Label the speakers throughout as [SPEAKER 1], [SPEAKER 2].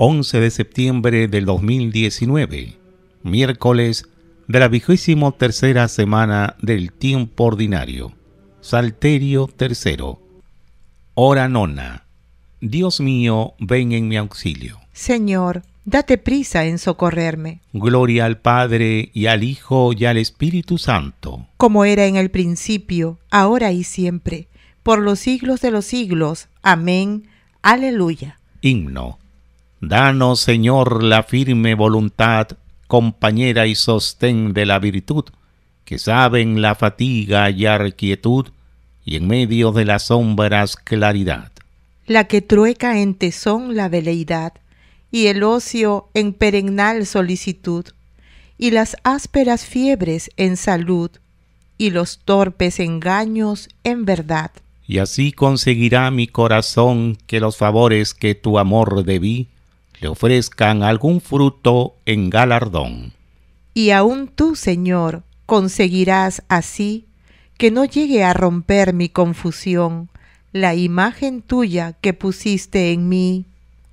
[SPEAKER 1] 11 de septiembre del 2019, miércoles de la vigésimo tercera semana del tiempo ordinario, Salterio tercero, hora nona. Dios mío, ven en mi auxilio.
[SPEAKER 2] Señor, date prisa en socorrerme.
[SPEAKER 1] Gloria al Padre y al Hijo y al Espíritu Santo.
[SPEAKER 2] Como era en el principio, ahora y siempre, por los siglos de los siglos. Amén. Aleluya.
[SPEAKER 1] Himno. Danos, Señor, la firme voluntad, compañera y sostén de la virtud, que saben la fatiga hallar quietud y en medio de las sombras claridad.
[SPEAKER 2] La que trueca en tesón la veleidad y el ocio en perennal solicitud y las ásperas fiebres en salud y los torpes engaños en verdad.
[SPEAKER 1] Y así conseguirá mi corazón que los favores que tu amor debí le ofrezcan algún fruto en galardón.
[SPEAKER 2] Y aun tú, Señor, conseguirás así que no llegue a romper mi confusión, la imagen tuya que pusiste en mí.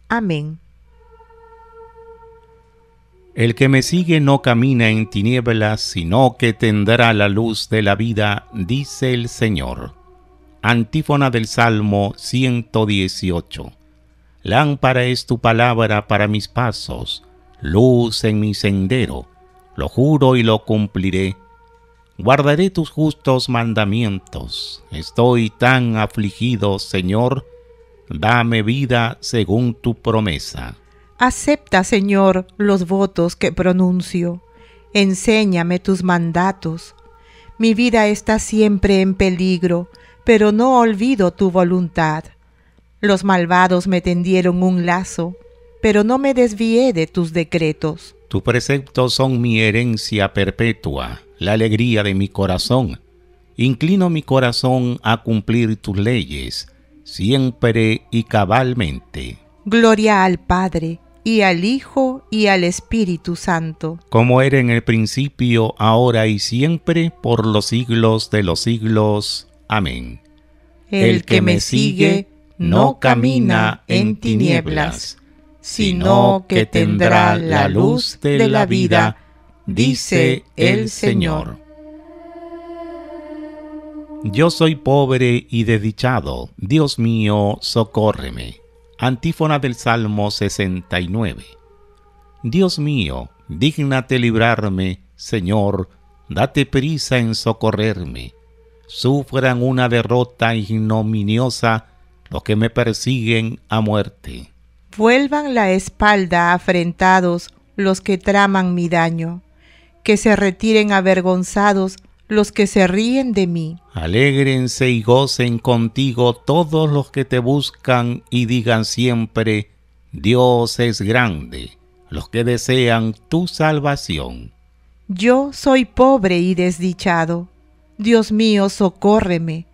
[SPEAKER 2] Amén.
[SPEAKER 1] El que me sigue no camina en tinieblas, sino que tendrá la luz de la vida, dice el Señor. Antífona del Salmo 118. Lámpara es tu palabra para mis pasos, luz en mi sendero. Lo juro y lo cumpliré. Guardaré tus justos mandamientos. Estoy tan afligido, Señor. Dame vida según tu promesa.
[SPEAKER 2] Acepta, Señor, los votos que pronuncio. Enséñame tus mandatos. Mi vida está siempre en peligro, pero no olvido tu voluntad. Los malvados me tendieron un lazo, pero no me desvié de tus decretos.
[SPEAKER 1] Tus preceptos son mi herencia perpetua, la alegría de mi corazón. Inclino mi corazón a cumplir tus leyes, siempre y cabalmente.
[SPEAKER 2] Gloria al Padre, y al Hijo, y al Espíritu Santo.
[SPEAKER 1] Como era en el principio, ahora y siempre, por los siglos de los siglos. Amén.
[SPEAKER 2] El, que me sigue no camina en tinieblas,
[SPEAKER 1] sino que tendrá la luz de la vida, dice el Señor. Yo soy pobre y desdichado, Dios mío, socórreme. Antífona del Salmo 69. Dios mío, dignate librarme, Señor, date prisa en socorrerme. Sufran una derrota ignominiosa, que me persiguen a muerte.
[SPEAKER 2] Vuelvan la espalda afrentados los que traman mi daño, que se retiren avergonzados los que se ríen de mí.
[SPEAKER 1] Alégrense y gocen contigo todos los que te buscan y digan siempre, Dios es grande, los que desean tu salvación.
[SPEAKER 2] Yo soy pobre y desdichado. Dios mío, socórreme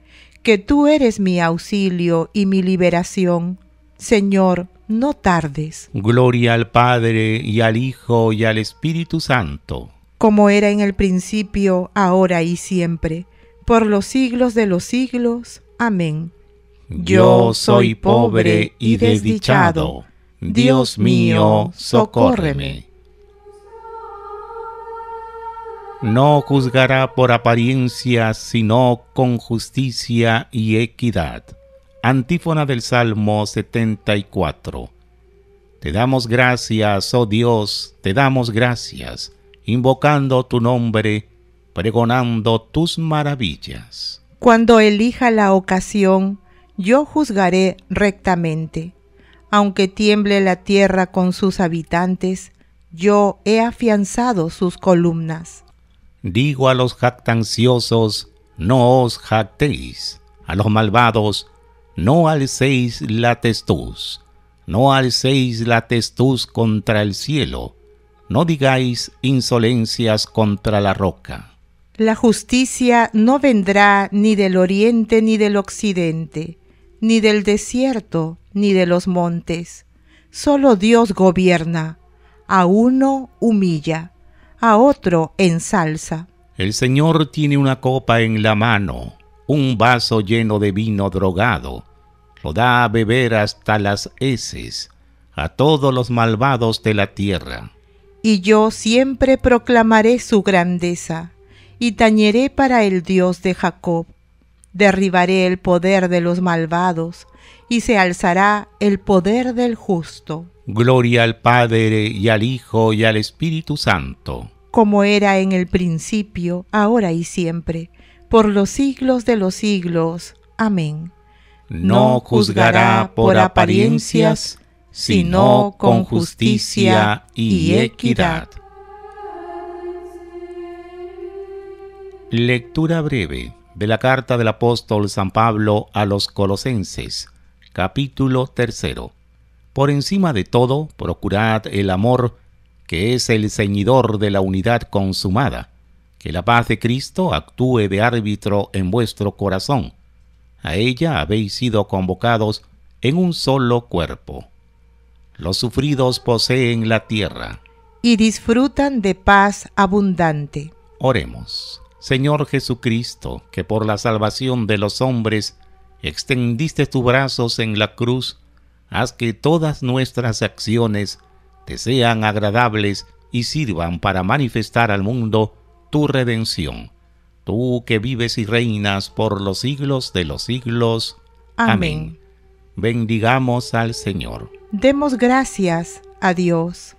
[SPEAKER 2] que tú eres mi auxilio y mi liberación. Señor, no tardes.
[SPEAKER 1] Gloria al Padre y al Hijo y al Espíritu Santo.
[SPEAKER 2] Como era en el principio, ahora y siempre, por los siglos de los siglos. Amén. Yo soy pobre y desdichado.
[SPEAKER 1] Dios mío, socórreme. no juzgará por apariencia, sino con justicia y equidad. Antífona del Salmo 74. Te damos gracias, oh Dios, te damos gracias, invocando tu nombre, pregonando tus maravillas.
[SPEAKER 2] Cuando elija la ocasión, yo juzgaré rectamente. Aunque tiemble la tierra con sus habitantes, yo he afianzado sus columnas
[SPEAKER 1] Digo a los jactanciosos, no os jactéis. A los malvados, no alcéis la testuz. No alcéis la testuz contra el cielo. No digáis insolencias contra la roca.
[SPEAKER 2] La justicia no vendrá ni del oriente ni del occidente, ni del desierto ni de los montes. Solo Dios gobierna. A uno humilla a otro en salsa.
[SPEAKER 1] El Señor tiene una copa en la mano, un vaso lleno de vino drogado. Lo da a beber hasta las heces a todos los malvados de la tierra.
[SPEAKER 2] Y yo siempre proclamaré su grandeza, y tañeré para el Dios de Jacob. Derribaré el poder de los malvados, y se alzará el poder del justo.
[SPEAKER 1] Gloria al Padre y al Hijo y al Espíritu Santo.
[SPEAKER 2] Como era en el principio, ahora y siempre, por los siglos de los siglos. Amén. No juzgará por apariencias, sino con justicia y equidad.
[SPEAKER 1] Lectura breve de la carta del apóstol San Pablo a los colosenses capítulo tercero. Por encima de todo, procurad el amor, que es el ceñidor de la unidad consumada. Que la paz de Cristo actúe de árbitro en vuestro corazón. A ella habéis sido convocados en un solo cuerpo. Los sufridos poseen la tierra.
[SPEAKER 2] Y disfrutan de paz abundante.
[SPEAKER 1] Oremos. Señor Jesucristo, que por la salvación de los hombres extendiste tus brazos en la cruz, haz que todas nuestras acciones te sean agradables y sirvan para manifestar al mundo tu redención. Tú que vives y reinas por los siglos de los siglos. Amén. Bendigamos al Señor.
[SPEAKER 2] Demos gracias a Dios.